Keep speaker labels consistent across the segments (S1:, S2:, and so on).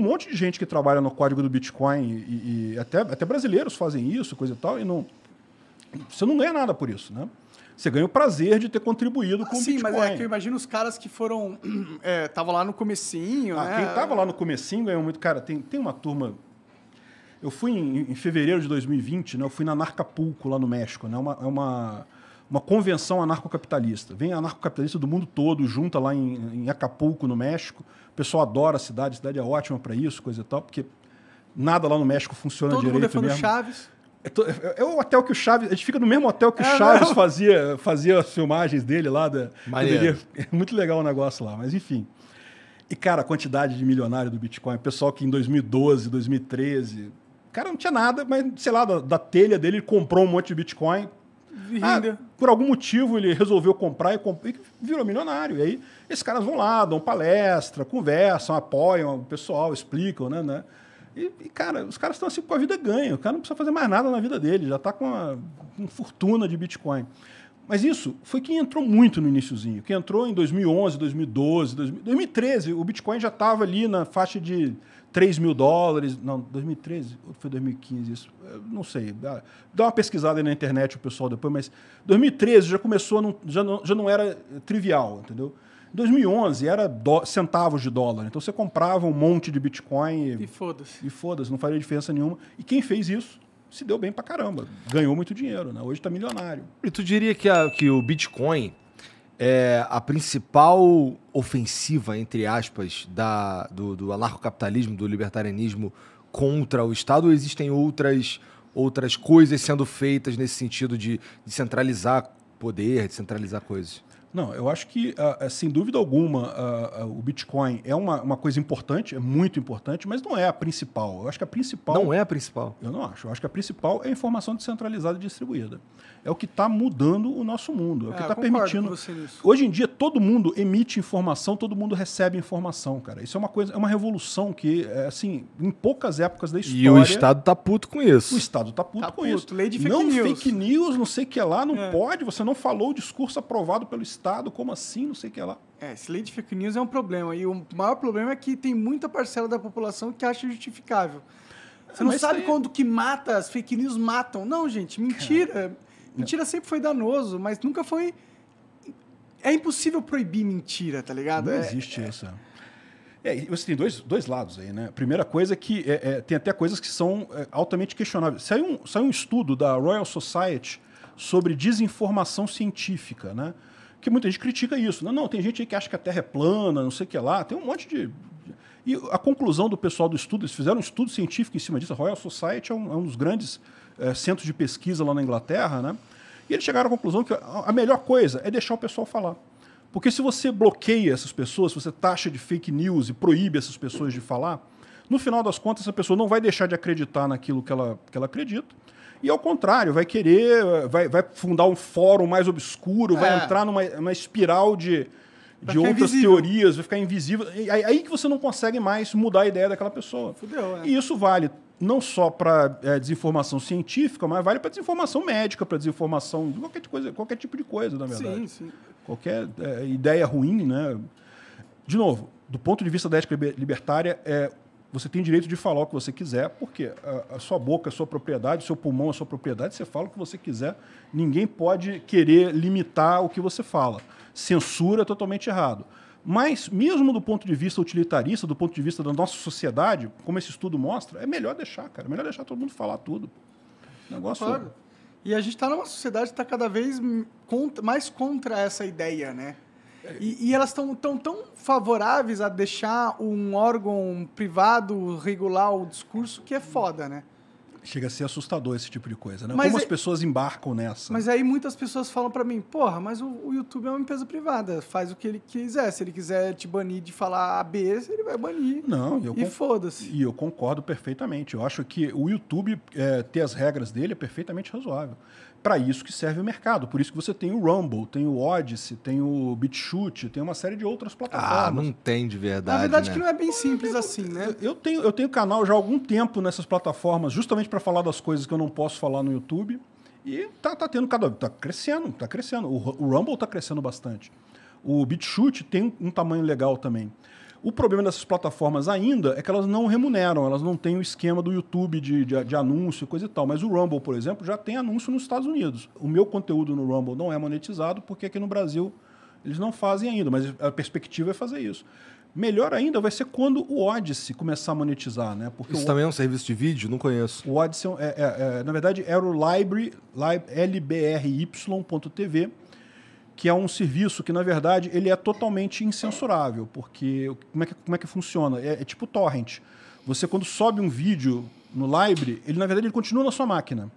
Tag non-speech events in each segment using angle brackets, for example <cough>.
S1: um monte de gente que trabalha no código do Bitcoin e, e até, até brasileiros fazem isso, coisa e tal, e não. Você não ganha nada por isso, né? Você ganha o prazer de ter contribuído ah, com sim, o Bitcoin. Sim, mas é que eu
S2: imagino os caras que foram... Estavam <clears throat> é, lá no comecinho, ah, né? Quem estava
S1: lá no comecinho ganhou muito. Cara, tem, tem uma turma... Eu fui em, em fevereiro de 2020, né? Eu fui na Narcapulco, lá no México, né? É uma, é uma uma convenção anarcocapitalista. Vem anarcocapitalista do mundo todo, junta lá em, em Acapulco, no México. O pessoal adora a cidade, a cidade é ótima para isso, coisa e tal, porque nada lá no México funciona todo direito mundo é fã Do Chaves. É, é, é, o hotel que o Chaves. A gente fica no mesmo hotel que é, o Chaves fazia, fazia as filmagens dele lá. Da, é muito legal o negócio lá, mas enfim. E, cara, a quantidade de milionário do Bitcoin, o pessoal que em 2012, 2013, cara não tinha nada, mas sei lá, da, da telha dele, ele comprou um monte de Bitcoin, ah, por algum motivo ele resolveu comprar e, comp... e, virou milionário. E aí esses caras vão lá, dão palestra, conversam, apoiam o pessoal, explicam, né? né? E, e, cara, os caras estão assim com a vida ganha. O cara não precisa fazer mais nada na vida dele, já está com uma, uma, fortuna de Bitcoin. Mas isso foi quem entrou muito no iníciozinho. Quem entrou em 2011, 2012, 2013, o Bitcoin já estava ali na faixa de 3 mil dólares. Não, 2013? Ou foi 2015 isso? Eu não sei. Dá, dá uma pesquisada aí na internet o pessoal depois, mas 2013 já começou, não, já, não, já não era trivial, entendeu? 2011 era do, centavos de dólar. Então você comprava um monte de Bitcoin. E, foda-se. E foda-se, não faria diferença nenhuma. E quem fez isso se deu bem pra caramba. Ganhou muito dinheiro, né? Hoje tá milionário.
S2: E tu diria que, a, que o Bitcoin é, a principal ofensiva, entre aspas, da, do, do anarcocapitalismo, do libertarianismo contra o Estado, ou existem outras, outras coisas sendo feitas nesse sentido de, de centralizar poder, de centralizar coisas?
S1: Não, eu acho que, ah, ah, sem dúvida alguma, ah, o Bitcoin é uma, uma coisa importante, é muito importante, mas não é a principal. Eu acho que a principal. Não é a principal. Eu não acho. Eu acho que a principal é a informação descentralizada e distribuída. É o que está mudando o nosso mundo. É o que está é, tá permitindo. Hoje em dia, todo mundo emite informação, todo mundo recebe informação, cara. Isso é uma coisa, é uma revolução que, é, assim, em poucas épocas da história. E o Estado tá puto com isso. O Estado tá puto tá com puto. isso. Lei de fake não news. fake news, não sei o que lá, não é. pode. Você não falou o discurso aprovado pelo Estado Estado, como assim, não sei o que lá.
S2: É, esse lei de fake news é um problema. E o maior problema é que tem muita parcela da população que acha justificável. É, você não Mas sabe quando que mata, as fake news matam. Não, gente, mentira. Cara. É. Mentira sempre foi danoso, mas nunca foi. É impossível
S1: proibir mentira, tá ligado? Não é, existe é... isso. É, você tem dois, dois lados aí, né? Primeira coisa é que é, é tem até coisas que são altamente questionáveis. Saiu um, saiu um estudo da Royal Society sobre desinformação científica, né? que muita gente critica isso. Não, né? não, tem gente aí que acha que a Terra é plana, não sei o que lá, tem um monte de... E a conclusão do pessoal do estudo, eles fizeram um estudo científico em cima disso, a Royal Society é um, é um dos grandes é, centros de pesquisa lá na Inglaterra, né? E eles chegaram à conclusão que a melhor coisa é deixar o pessoal falar. Porque se você bloqueia essas pessoas, se você taxa de fake news e proíbe essas pessoas de falar, no final das contas, essa pessoa não vai deixar de acreditar naquilo que ela, que ela acredita, e ao contrário, vai querer, vai, vai fundar um fórum mais obscuro, vai é. entrar numa, uma espiral de, de outras invisível. teorias, vai ficar invisível. E, aí, aí que você não consegue mais mudar a ideia daquela pessoa. Fudeu, é. E isso vale não só para é, desinformação científica, mas vale para desinformação médica, para desinformação de qualquer, coisa, qualquer tipo de coisa, na verdade. Sim, sim. Qualquer é, ideia ruim, né? De novo, do ponto de vista da ética libertária, é, você tem direito de falar o que você quiser, porque a, a sua boca é sua propriedade, o seu pulmão é sua propriedade, você fala o que você quiser. Ninguém pode querer limitar o que você fala. Censura é totalmente errado. Mas, mesmo do ponto de vista utilitarista, do ponto de vista da nossa sociedade, como esse estudo mostra, é melhor deixar, cara. É melhor deixar todo mundo falar tudo. negócio. Claro.
S2: E a gente está numa sociedade que está cada vez mais contra essa ideia, né? E, e elas estão tão, tão favoráveis a deixar um órgão privado regular o discurso que é foda, né?
S1: Chega a ser assustador esse tipo de coisa, né? Mas Como é... as pessoas embarcam nessa.
S2: Mas aí muitas pessoas falam para mim, porra, mas o, o, YouTube é uma empresa privada, faz o que ele quiser. Se ele quiser te banir de falar A, B, ele vai banir. Não, eu e
S1: foda-se. E eu concordo perfeitamente. Eu acho que o YouTube é, ter as regras dele é perfeitamente razoável para isso que serve o mercado. Por isso que você tem o Rumble, tem o Odyssey, tem o BitChute, tem uma série de outras plataformas. Ah,
S2: não tem de verdade. Na verdade, né? que não
S1: é bem simples eu, assim, né? Eu tenho, eu tenho canal já há algum tempo nessas plataformas, justamente para falar das coisas que eu não posso falar no YouTube. E tá, tá tendo cada. tá crescendo, tá crescendo. O, o Rumble tá crescendo bastante. O BitChute tem um tamanho legal também. O problema dessas plataformas ainda é que elas não remuneram, elas não têm o esquema do YouTube de, de, de anúncio, coisa e tal. Mas o Rumble, por exemplo, já tem anúncio nos Estados Unidos. O meu conteúdo no Rumble não é monetizado porque aqui no Brasil eles não fazem ainda, mas a perspectiva é fazer isso. Melhor ainda vai ser quando o Odyssey começar a monetizar, né? Porque Isso o... também é um serviço de vídeo? Não conheço. O Odyssey, é, é, é, é na verdade, era o Library, libry.tv, que é um serviço que, na verdade, ele é totalmente incensurável, porque como é que, como é que funciona? É, é tipo torrent. Você, quando sobe um vídeo no Libre, ele, na verdade, ele continua na sua máquina.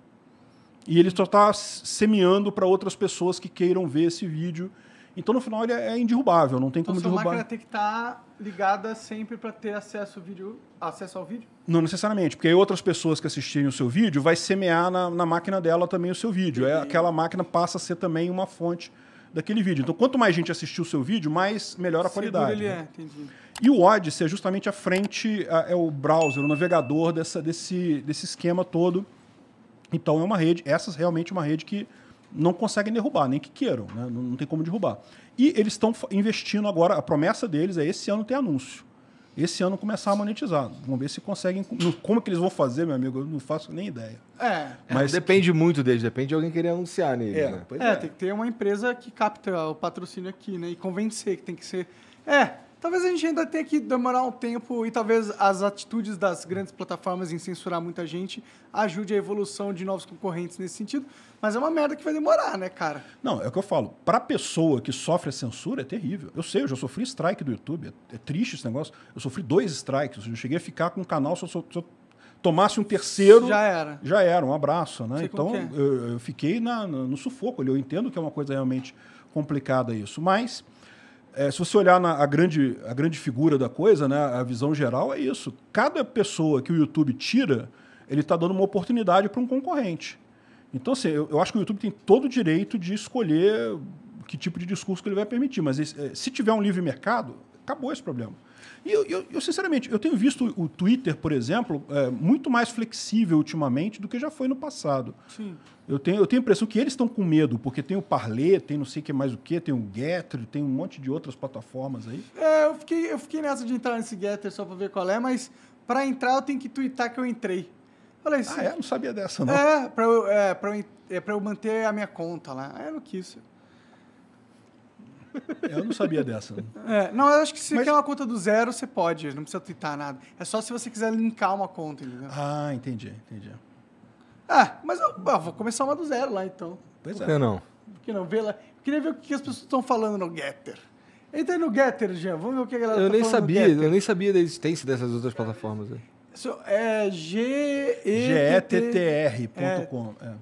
S1: E ele só está semeando para outras pessoas que queiram ver esse vídeo. Então, no final, ele é, é inderrubável, não tem então, como sua derrubar. máquina tem
S2: que estar tá ligada sempre para ter acesso ao, vídeo, acesso ao vídeo?
S1: Não necessariamente, porque aí outras pessoas que assistirem o seu vídeo vai semear na, na máquina dela também o seu vídeo. É, aquela máquina passa a ser também uma fonte daquele vídeo. Então, quanto mais gente assistiu o seu vídeo, mais melhor a qualidade. ele né? é, entendi. E o Odyssey é justamente a frente, é o browser, o navegador dessa, desse, desse esquema todo. Então, é uma rede, essa é realmente uma rede que não conseguem derrubar, nem que queiram, né? não, não tem como derrubar. E eles estão investindo agora, a promessa deles é esse ano ter anúncio esse ano começar a monetizar. Vamos ver se conseguem. Como que eles vão fazer, meu amigo? Eu não faço nem ideia. É. é Mas depende muito deles, depende de alguém querer anunciar nele. É, né? é, é, tem
S2: que ter uma empresa que capta o patrocínio aqui, né? E convencer que tem que ser. É, Talvez a gente ainda tenha que demorar um tempo e talvez as atitudes das grandes plataformas em censurar muita gente ajude a evolução de novos concorrentes nesse
S1: sentido, mas é uma merda que vai demorar, né, cara? Não, é o que eu falo. Para pessoa que sofre a censura é terrível. Eu sei, eu já sofri strike do YouTube, é, triste esse negócio. Eu sofri dois strikes, eu cheguei a ficar com o canal se eu, tomasse um terceiro. Já era. Já era, um abraço, né? Sei então é. eu, eu, fiquei na, no sufoco Eu entendo que é uma coisa realmente complicada isso, mas é, se você olhar na, a, grande, a grande figura da coisa, né, a visão geral é isso. Cada pessoa que o YouTube tira, ele está dando uma oportunidade para um concorrente. Então, assim, eu, eu, acho que o YouTube tem todo o direito de escolher que tipo de discurso que ele vai permitir. Mas é, se tiver um livre mercado, acabou esse problema. E eu, eu, eu, sinceramente, eu tenho visto o Twitter, por exemplo, é, muito mais flexível ultimamente do que já foi no passado. Sim. Eu tenho, eu tenho a impressão que eles estão com medo, porque tem o Parler, tem não sei o que mais o que, tem o Getter, tem um monte de outras plataformas aí. É, eu fiquei, eu fiquei nessa de entrar nesse Getter só para ver
S2: qual é, mas para entrar eu tenho que twittar que eu entrei. Falei assim. Ah, é? Não sabia dessa, não. É, para eu, é, pra eu, é, eu manter a minha conta lá. Ah, eu não quis. Eu não sabia dessa. É, não, eu acho que se Mas... quer uma conta do zero, você pode, não precisa twittar nada. É só se você quiser linkar uma conta, entendeu? Ah, entendi, entendi. Ah, mas eu, eu vou começar uma do zero lá então. Pois é. Por que não? Por que não? Vê lá. Eu queria ver o que as pessoas estão falando no Getter. Entra no Getter, Jean. Vamos ver o que a galera eu tá nem sabia, Eu nem sabia da existência dessas outras plataformas. Aí. é g e t t r.com.
S1: É.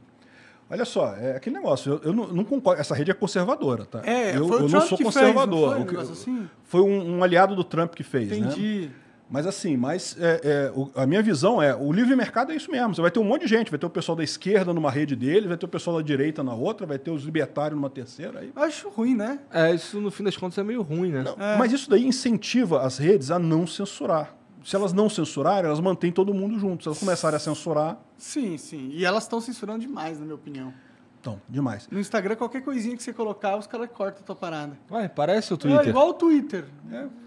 S1: Olha só, é aquele negócio. Eu, eu não, não, concordo. Essa rede é conservadora, tá? É, eu, eu não sou conservador. Fez, não foi, um, que, assim? foi um, um, aliado do Trump que fez, né? Entendi. Né? Mas assim, mas é, é, a minha visão é, o livre mercado é isso mesmo. Você vai ter um monte de gente, vai ter o pessoal da esquerda numa rede dele, vai ter o pessoal da direita na outra, vai ter os libertários numa terceira. Aí... Acho ruim, né? É, isso no fim das contas é meio ruim, né? Não, mas isso daí incentiva as redes a não censurar se elas não censurarem, elas mantêm todo mundo junto. Se elas começarem a censurar.
S2: Sim, sim. E elas estão censurando demais, na minha opinião.
S1: Então, demais.
S2: No Instagram, qualquer coisinha que você colocar, os caras cortam a tua parada.
S1: Ué, parece o é Twitter. É igual
S2: o Twitter.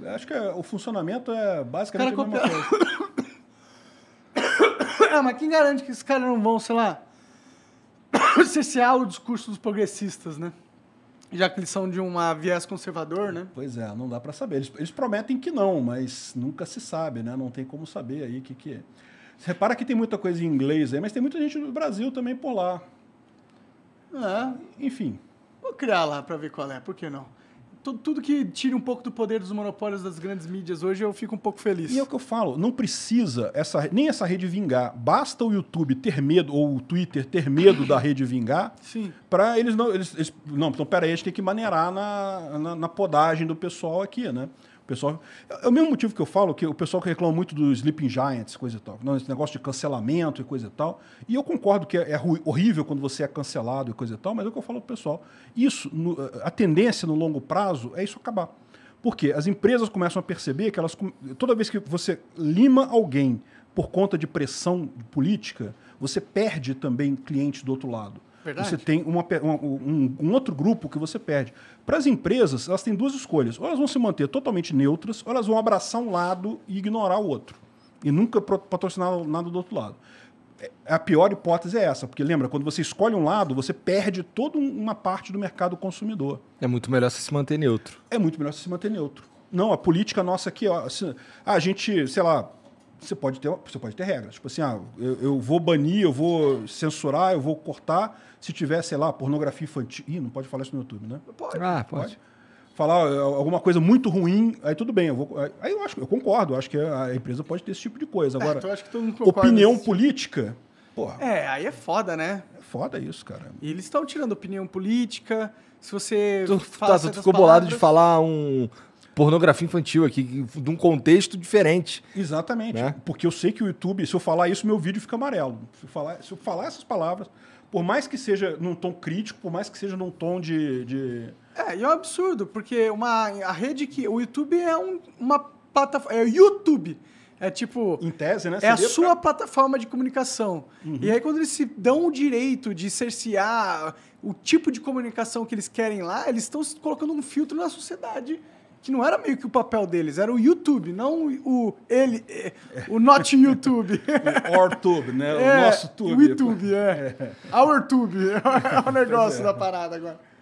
S2: É, acho que é, o funcionamento é basicamente a mesma coisa. <coughs> ah, mas quem garante que esses caras não vão, sei lá, <coughs> cessear o discurso dos progressistas, né? já que eles são de um viés conservador,
S1: né? Pois é, não dá para saber. Eles, eles, prometem que não, mas nunca se sabe, né? Não tem como saber aí o que, que é. Você repara que tem muita coisa em inglês aí, mas tem muita gente do Brasil também por lá. É. Enfim. Vou criar lá para ver qual é, por que não? tudo, tudo que tira um pouco do poder dos monopólios das grandes mídias hoje, eu fico um pouco feliz. E é o que eu falo, não precisa essa, nem essa rede vingar. Basta o YouTube ter medo, ou o Twitter ter medo da rede vingar, para eles não. Eles, eles, não, então peraí, a gente tem que maneirar na, na, na podagem do pessoal aqui, né? O pessoal, é, é o mesmo motivo que eu falo, que o pessoal que reclama muito dos Sleeping Giants, coisa e tal, não, esse negócio de cancelamento e coisa e tal. E eu concordo que é, é horrível quando você é cancelado e coisa e tal, mas é o que eu falo pro pessoal. Isso, no, eh, a tendência no longo prazo é isso acabar. Porque as empresas começam a perceber que elas, toda vez que você lima alguém por conta de pressão política, você perde também clientes do outro lado. Verdade. Você tem uma, um, um, outro grupo que você perde. Para as empresas, elas têm duas escolhas. Ou elas vão se manter totalmente neutras, ou elas vão abraçar um lado e ignorar o outro. E nunca patrocinar nada do outro lado. É, a pior hipótese é essa, porque lembra, quando você escolhe um lado, você perde toda uma parte do mercado consumidor. É muito melhor você se manter neutro. É muito melhor você se manter neutro. Não, a política nossa aqui, ó, ah, a gente, sei lá, você pode ter, você pode ter regras. Tipo assim, ah, eu, eu, vou banir, eu vou censurar, eu vou cortar. Se tiver, sei lá, pornografia infantil. Ih, não pode falar isso no YouTube, né? Pode. Ah, pode. pode. Falar é, alguma coisa muito ruim, aí tudo bem. Eu vou, aí eu acho, eu concordo, acho que a empresa pode ter esse tipo de coisa. É, Agora, é, acho
S2: que todo mundo opinião
S1: política. Porra,
S2: é, aí é foda, né? É foda isso, cara. E eles estão tirando opinião política. Se você. Tu, tá, tu ficou palavras... bolado de falar
S1: um pornografia infantil aqui, de um contexto diferente. Exatamente. Né? Porque eu sei que o YouTube, se eu falar isso, meu vídeo fica amarelo. Se eu falar, se eu falar essas palavras, por mais que seja num tom crítico, por mais que seja num tom de. de... É, e é um absurdo, porque uma,
S2: a rede que. O YouTube é um, uma plataforma. É o YouTube. É tipo. Em
S1: tese, né? É a sua
S2: pra... plataforma de comunicação. Uhum. E aí, quando eles se dão o direito de cercear o tipo de comunicação que eles querem lá, eles estão colocando um filtro na sociedade que não era meio que o papel deles, era o YouTube, não o ele, o
S1: not YouTube. <laughs> o YouTube né? É, o nosso tube. O YouTube, é. <laughs>
S2: é. tube. é o negócio é. da parada agora.